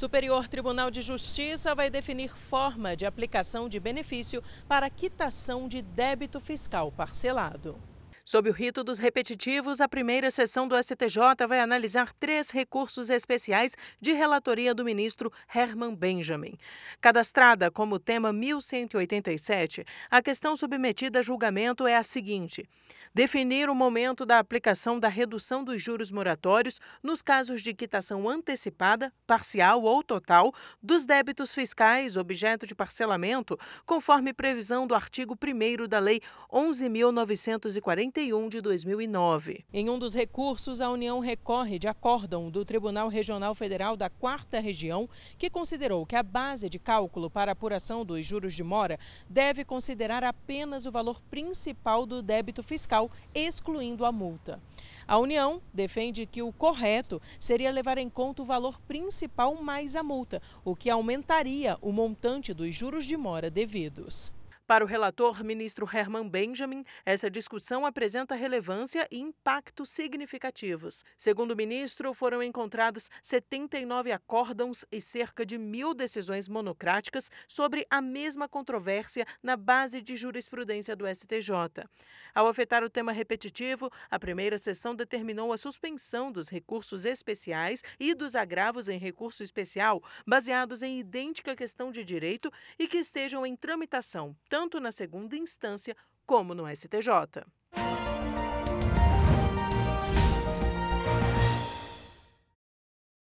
Superior Tribunal de Justiça vai definir forma de aplicação de benefício para quitação de débito fiscal parcelado. Sob o rito dos repetitivos, a primeira sessão do STJ vai analisar três recursos especiais de relatoria do ministro Herman Benjamin. Cadastrada como tema 1187, a questão submetida a julgamento é a seguinte: definir o momento da aplicação da redução dos juros moratórios nos casos de quitação antecipada, parcial ou total dos débitos fiscais objeto de parcelamento, conforme previsão do artigo 1 da Lei 11.945. 31 de 2009. Em um dos recursos, a União recorre de acórdão do Tribunal Regional Federal da Quarta Região, que considerou que a base de cálculo para apuração dos juros de mora deve considerar apenas o valor principal do débito fiscal, excluindo a multa. A União defende que o correto seria levar em conta o valor principal mais a multa, o que aumentaria o montante dos juros de mora devidos. Para o relator, ministro Herman Benjamin, essa discussão apresenta relevância e impacto significativos. Segundo o ministro, foram encontrados 79 acórdãos e cerca de mil decisões monocráticas sobre a mesma controvérsia na base de jurisprudência do STJ. Ao afetar o tema repetitivo, a primeira sessão determinou a suspensão dos recursos especiais e dos agravos em recurso especial baseados em idêntica questão de direito e que estejam em tramitação, tanto tanto na segunda instância como no STJ.